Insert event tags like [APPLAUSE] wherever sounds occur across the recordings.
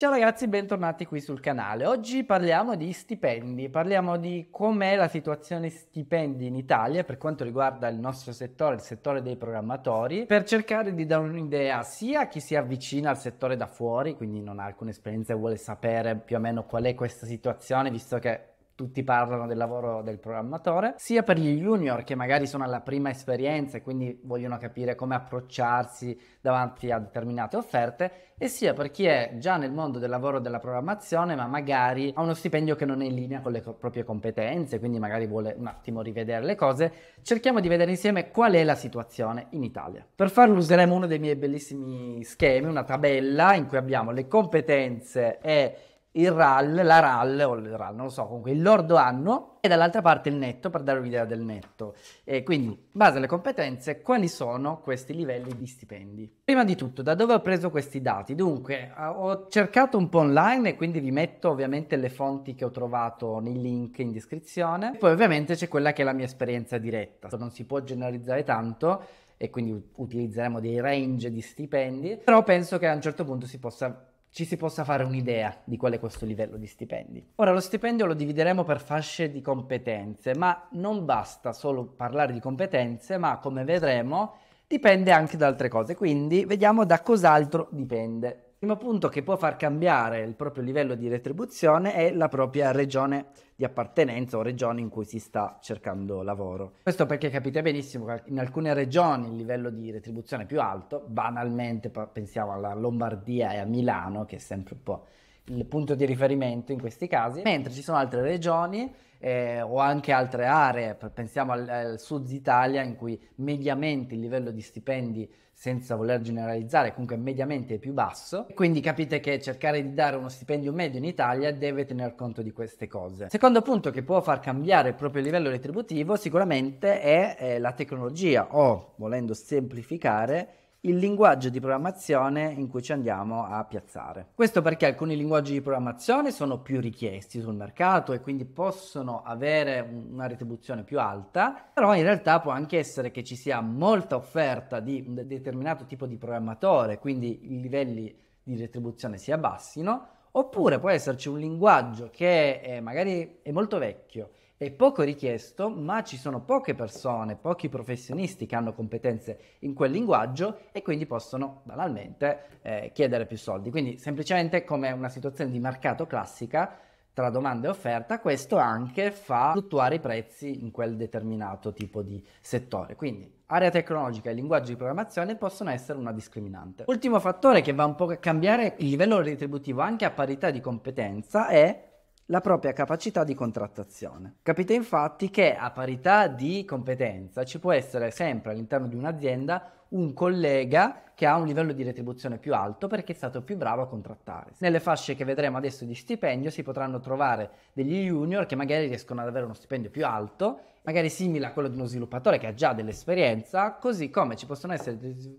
Ciao ragazzi, bentornati qui sul canale. Oggi parliamo di stipendi, parliamo di com'è la situazione stipendi in Italia per quanto riguarda il nostro settore, il settore dei programmatori, per cercare di dare un'idea sia a chi si avvicina al settore da fuori, quindi non ha alcuna esperienza e vuole sapere più o meno qual è questa situazione, visto che tutti parlano del lavoro del programmatore, sia per gli junior che magari sono alla prima esperienza e quindi vogliono capire come approcciarsi davanti a determinate offerte, e sia per chi è già nel mondo del lavoro della programmazione ma magari ha uno stipendio che non è in linea con le co- proprie competenze, quindi magari vuole un attimo rivedere le cose. Cerchiamo di vedere insieme qual è la situazione in Italia. Per farlo useremo uno dei miei bellissimi schemi, una tabella in cui abbiamo le competenze e il RAL, la RAL, o il RAL, non lo so, comunque il lordo annuo e dall'altra parte il netto per dare un'idea del netto. E quindi, in base alle competenze, quali sono questi livelli di stipendi? Prima di tutto, da dove ho preso questi dati? Dunque, eh, ho cercato un po' online e quindi vi metto ovviamente le fonti che ho trovato nei link in descrizione. poi ovviamente c'è quella che è la mia esperienza diretta. Non si può generalizzare tanto, e quindi utilizzeremo dei range di stipendi, però penso che a un certo punto si possa ci si possa fare un'idea di qual è questo livello di stipendi. Ora lo stipendio lo divideremo per fasce di competenze, ma non basta solo parlare di competenze, ma come vedremo dipende anche da altre cose, quindi vediamo da cos'altro dipende primo punto che può far cambiare il proprio livello di retribuzione è la propria regione di appartenenza o regione in cui si sta cercando lavoro. Questo perché capite benissimo che in alcune regioni il livello di retribuzione è più alto, banalmente pensiamo alla Lombardia e a Milano, che è sempre un po' il punto di riferimento in questi casi, mentre ci sono altre regioni eh, o anche altre aree, pensiamo al, al, sud Italia in cui mediamente il livello di stipendi, senza voler generalizzare, comunque mediamente è più basso, quindi capite che cercare di dare uno stipendio medio in Italia deve tener conto di queste cose. Secondo punto che può far cambiare il proprio livello retributivo sicuramente è eh, la tecnologia o, volendo semplificare, il linguaggio di programmazione in cui ci andiamo a piazzare. Questo perché alcuni linguaggi di programmazione sono più richiesti sul mercato e quindi possono avere una retribuzione più alta, però in realtà può anche essere che ci sia molta offerta di un determinato tipo di programmatore, quindi i livelli di retribuzione si abbassino, oppure può esserci un linguaggio che è magari è molto vecchio è poco richiesto, ma ci sono poche persone, pochi professionisti che hanno competenze in quel linguaggio e quindi possono banalmente eh, chiedere più soldi. Quindi semplicemente come una situazione di mercato classica tra domanda e offerta, questo anche fa fluttuare i prezzi in quel determinato tipo di settore. Quindi area tecnologica e linguaggio di programmazione possono essere una discriminante. Ultimo fattore che va un po' a cambiare il livello retributivo anche a parità di competenza è la propria capacità di contrattazione. Capite infatti che a parità di competenza ci può essere sempre all'interno di un'azienda un collega che ha un livello di retribuzione più alto perché è stato più bravo a contrattare. Nelle fasce che vedremo adesso di stipendio si potranno trovare degli junior che magari riescono ad avere uno stipendio più alto, magari simile a quello di uno sviluppatore che ha già dell'esperienza, così come ci possono essere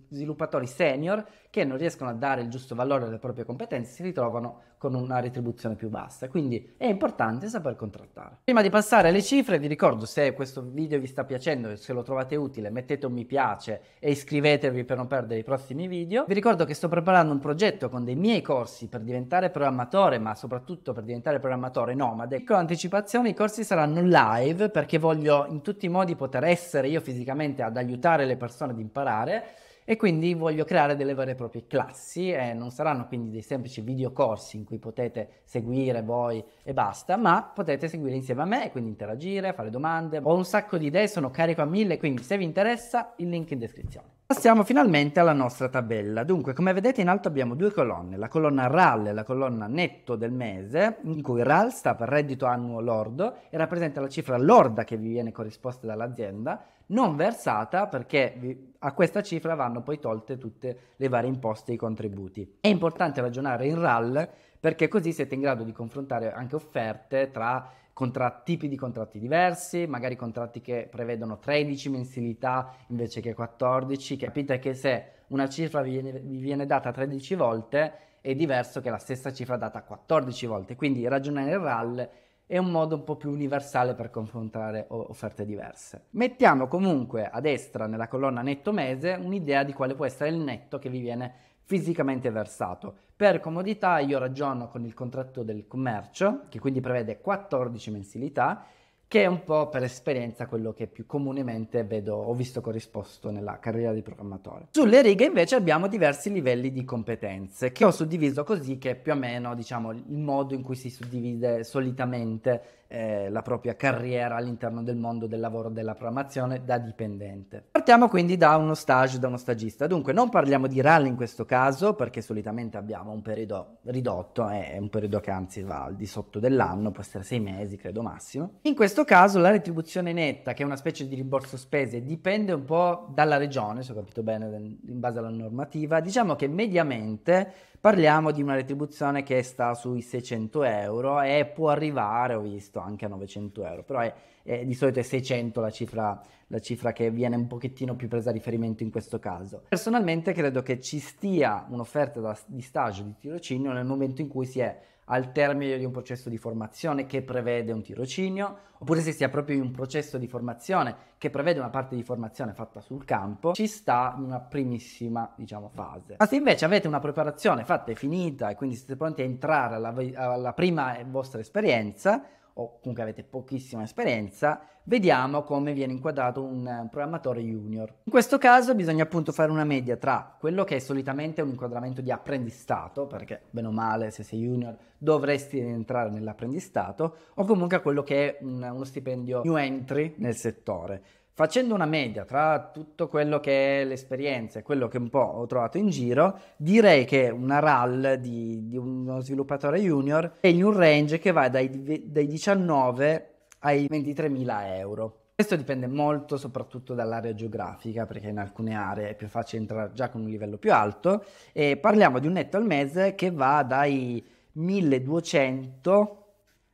sviluppatori senior che non riescono a dare il giusto valore alle proprie competenze e si ritrovano con una retribuzione più bassa. Quindi è importante saper contrattare. Prima di passare alle cifre vi ricordo se questo video vi sta piacendo e se lo trovate utile mettete un mi piace e iscrivetevi iscrivetevi per non perdere i prossimi video. Vi ricordo che sto preparando un progetto con dei miei corsi per diventare programmatore, ma soprattutto per diventare programmatore nomade. Con anticipazione i corsi saranno live perché voglio in tutti i modi poter essere io fisicamente ad aiutare le persone ad imparare e quindi voglio creare delle vere e proprie classi e non saranno quindi dei semplici videocorsi in cui potete seguire voi e basta ma potete seguire insieme a me quindi interagire fare domande ho un sacco di idee sono carico a mille quindi se vi interessa il link in descrizione Passiamo finalmente alla nostra tabella. Dunque, come vedete in alto abbiamo due colonne, la colonna RAL e la colonna netto del mese, in cui RAL sta per reddito annuo lordo e rappresenta la cifra lorda che vi viene corrisposta dall'azienda, non versata perché a questa cifra vanno poi tolte tutte le varie imposte e i contributi. È importante ragionare in RAL perché così siete in grado di confrontare anche offerte tra contra- tipi di contratti diversi, magari contratti che prevedono 13 mensilità invece che 14. Capite che se una cifra vi viene, vi viene data 13 volte è diverso che la stessa cifra data 14 volte. Quindi ragionare in RAL è un modo un po' più universale per confrontare offerte diverse. Mettiamo comunque a destra nella colonna netto mese un'idea di quale può essere il netto che vi viene fisicamente versato. Per comodità io ragiono con il contratto del commercio, che quindi prevede 14 mensilità, che è un po' per esperienza quello che più comunemente vedo, ho visto corrisposto nella carriera di programmatore. Sulle righe invece abbiamo diversi livelli di competenze, che ho suddiviso così che è più o meno diciamo il modo in cui si suddivide solitamente eh, la propria carriera all'interno del mondo del lavoro della programmazione da dipendente. Partiamo quindi da uno stage, da uno stagista. Dunque, non parliamo di RAL in questo caso, perché solitamente abbiamo un periodo ridotto, eh, è un periodo che anzi va al di sotto dell'anno, può essere sei mesi, credo massimo. In questo caso la retribuzione netta, che è una specie di rimborso spese, dipende un po' dalla regione, se ho capito bene, in base alla normativa. Diciamo che mediamente Parliamo di una retribuzione che sta sui 600 euro e può arrivare, ho visto, anche a 900 euro, però è, è, di solito è 600 la cifra, la cifra che viene un pochettino più presa a riferimento in questo caso. Personalmente credo che ci stia un'offerta da, di stage, di tirocinio nel momento in cui si è al termine di un processo di formazione che prevede un tirocinio, oppure se sia proprio in un processo di formazione che prevede una parte di formazione fatta sul campo, ci sta in una primissima, diciamo, fase. Ma se invece avete una preparazione fatta e finita e quindi siete pronti a entrare alla, alla prima vostra esperienza, o comunque avete pochissima esperienza, vediamo come viene inquadrato un eh, programmatore junior. In questo caso bisogna appunto fare una media tra quello che è solitamente un inquadramento di apprendistato, perché bene o male se sei junior dovresti entrare nell'apprendistato, o comunque quello che è un, uno stipendio new entry nel settore. Facendo una media tra tutto quello che è l'esperienza e quello che un po' ho trovato in giro, direi che una RAL di, di uno sviluppatore junior è in un range che va dai, dai 19 ai 23.000 euro. Questo dipende molto soprattutto dall'area geografica, perché in alcune aree è più facile entrare già con un livello più alto. E parliamo di un netto al mese che va dai 1200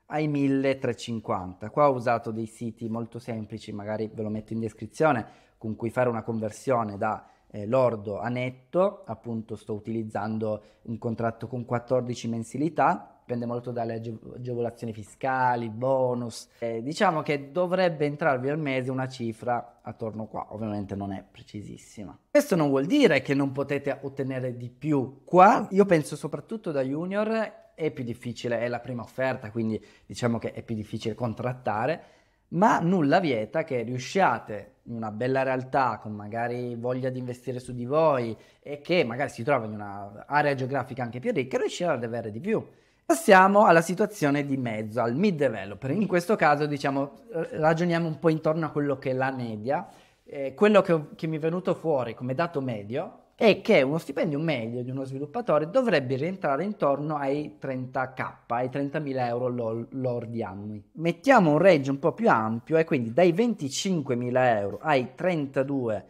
ai 1350. Qua ho usato dei siti molto semplici, magari ve lo metto in descrizione, con cui fare una conversione da eh, lordo a netto, appunto sto utilizzando un contratto con 14 mensilità, dipende molto dalle agevolazioni fiscali, bonus, eh, diciamo che dovrebbe entrarvi al mese una cifra attorno qua, ovviamente non è precisissima. Questo non vuol dire che non potete ottenere di più, qua io penso soprattutto da junior è più difficile, è la prima offerta, quindi diciamo che è più difficile contrattare, ma nulla vieta che riusciate in una bella realtà con magari voglia di investire su di voi e che magari si trova in un'area geografica anche più ricca, riuscire ad avere di più. Passiamo alla situazione di mezzo, al mid developer. In questo caso, diciamo, ragioniamo un po' intorno a quello che è la media. Eh, quello che, che mi è venuto fuori come dato medio e che uno stipendio medio di uno sviluppatore dovrebbe rientrare intorno ai 30k, ai 30.000 euro lor- lordi annui. Mettiamo un range un po' più ampio e quindi dai 25.000 euro ai 32.000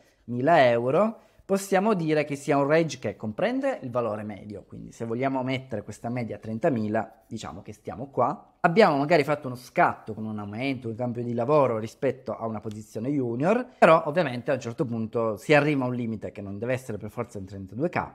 euro possiamo dire che sia un range che comprende il valore medio, quindi se vogliamo mettere questa media a 30.000, diciamo che stiamo qua. Abbiamo magari fatto uno scatto con un aumento, un cambio di lavoro rispetto a una posizione junior, però ovviamente a un certo punto si arriva a un limite che non deve essere per forza un 32k,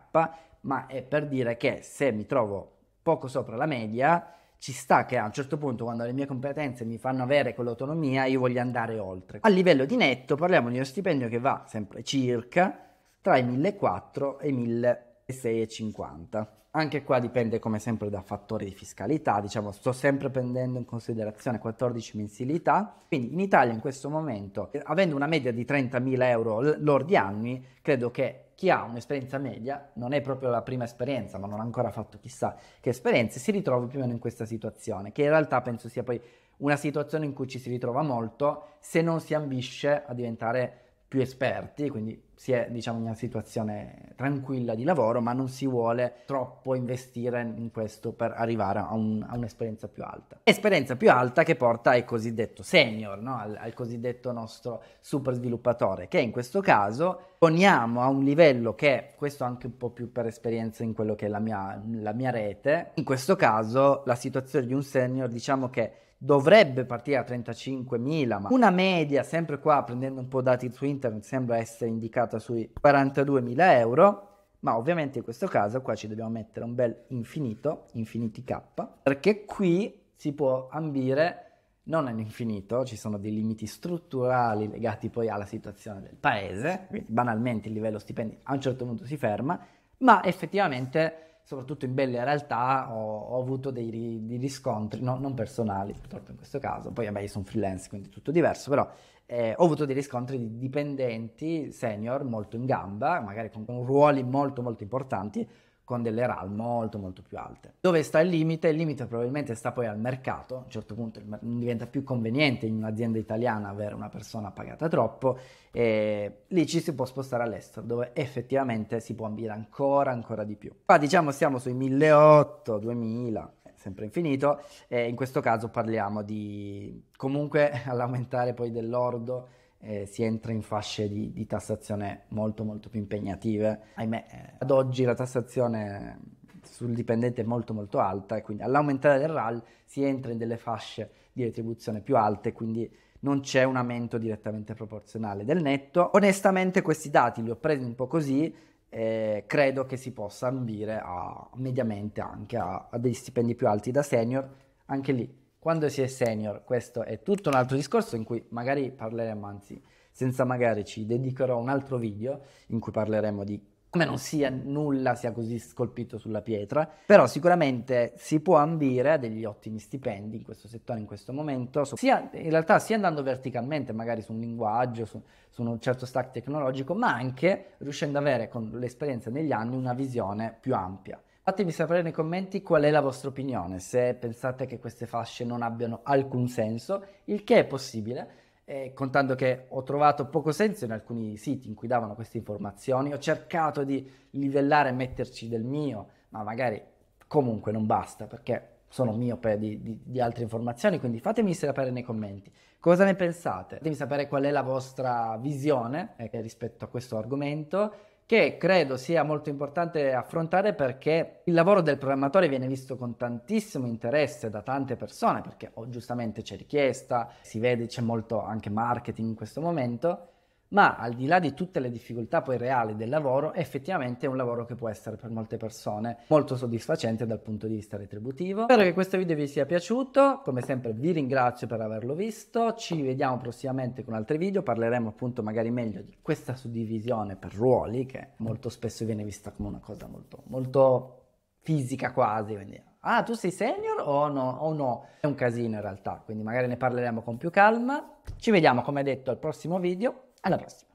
ma è per dire che se mi trovo poco sopra la media, ci sta che a un certo punto quando le mie competenze mi fanno avere quell'autonomia io voglio andare oltre. A livello di netto parliamo di uno stipendio che va sempre circa tra i 1.400 e i 1.650. Anche qua dipende come sempre da fattori di fiscalità, diciamo sto sempre prendendo in considerazione 14 mensilità, quindi in Italia in questo momento eh, avendo una media di 30.000 euro lordi anni, credo che chi ha un'esperienza media, non è proprio la prima esperienza, ma non ha ancora fatto chissà che esperienze, si ritrova più o meno in questa situazione, che in realtà penso sia poi una situazione in cui ci si ritrova molto se non si ambisce a diventare più esperti, quindi si è diciamo in una situazione tranquilla di lavoro, ma non si vuole troppo investire in questo per arrivare a, un, a un'esperienza più alta. Esperienza più alta che porta ai cosiddetto senior, no? al, al, cosiddetto nostro super sviluppatore, che in questo caso poniamo a un livello che, questo anche un po' più per esperienza in quello che è la mia, la mia rete, in questo caso la situazione di un senior diciamo che dovrebbe partire a 35.000, ma una media, sempre qua prendendo un po' dati su internet, sembra essere indicata sui 42.000 euro, ma ovviamente in questo caso qua ci dobbiamo mettere un bel infinito, infiniti k, perché qui si può ambire non all'infinito, ci sono dei limiti strutturali legati poi alla situazione del paese, quindi banalmente il livello stipendi a un certo punto si ferma, ma effettivamente soprattutto in belle realtà ho, ho avuto dei, dei riscontri, no, non personali purtroppo in questo caso, poi vabbè io sono freelance quindi tutto diverso, però eh, ho avuto dei riscontri di dipendenti senior molto in gamba, magari con, con ruoli molto molto importanti, con delle RAL molto molto più alte. Dove sta il limite? Il limite probabilmente sta poi al mercato, a un certo punto diventa più conveniente in un'azienda italiana avere una persona pagata troppo e lì ci si può spostare all'estero dove effettivamente si può ambire ancora ancora di più. Qua diciamo siamo sui 1800, 2000, sempre infinito, e in questo caso parliamo di comunque [LAUGHS] all'aumentare poi dell'ordo eh, si entra in fasce di, di, tassazione molto molto più impegnative. Ahimè, eh, ad oggi la tassazione sul dipendente è molto molto alta e quindi all'aumentare del RAL si entra in delle fasce di retribuzione più alte, quindi non c'è un aumento direttamente proporzionale del netto. Onestamente questi dati li ho presi un po' così, eh, credo che si possa ambire a, mediamente anche a, a degli stipendi più alti da senior, anche lì quando si è senior, questo è tutto un altro discorso in cui magari parleremo, anzi, senza magari ci dedicherò un altro video in cui parleremo di come non sia nulla sia così scolpito sulla pietra, però sicuramente si può ambire a degli ottimi stipendi in questo settore in questo momento, sia, in realtà sia andando verticalmente magari su un linguaggio, su, su un certo stack tecnologico, ma anche riuscendo ad avere con l'esperienza negli anni una visione più ampia. Fatemi sapere nei commenti qual è la vostra opinione, se pensate che queste fasce non abbiano alcun senso, il che è possibile, eh, contando che ho trovato poco senso in alcuni siti in cui davano queste informazioni, ho cercato di livellare e metterci del mio, ma magari comunque non basta perché sono miope di, di, di altre informazioni, quindi fatemi sapere nei commenti cosa ne pensate, fatemi sapere qual è la vostra visione eh, rispetto a questo argomento che credo sia molto importante affrontare perché il lavoro del programmatore viene visto con tantissimo interesse da tante persone, perché oh, giustamente c'è richiesta, si vede c'è molto anche marketing in questo momento, ma al di là di tutte le difficoltà poi reali del lavoro, è effettivamente un lavoro che può essere per molte persone molto soddisfacente dal punto di vista retributivo. Spero che questo video vi sia piaciuto, come sempre vi ringrazio per averlo visto, ci vediamo prossimamente con altri video, parleremo appunto magari meglio di questa suddivisione per ruoli che molto spesso viene vista come una cosa molto, molto fisica quasi, quindi ah tu sei senior o no, o no, è un casino in realtà, quindi magari ne parleremo con più calma. Ci vediamo come detto al prossimo video. Alla prossima.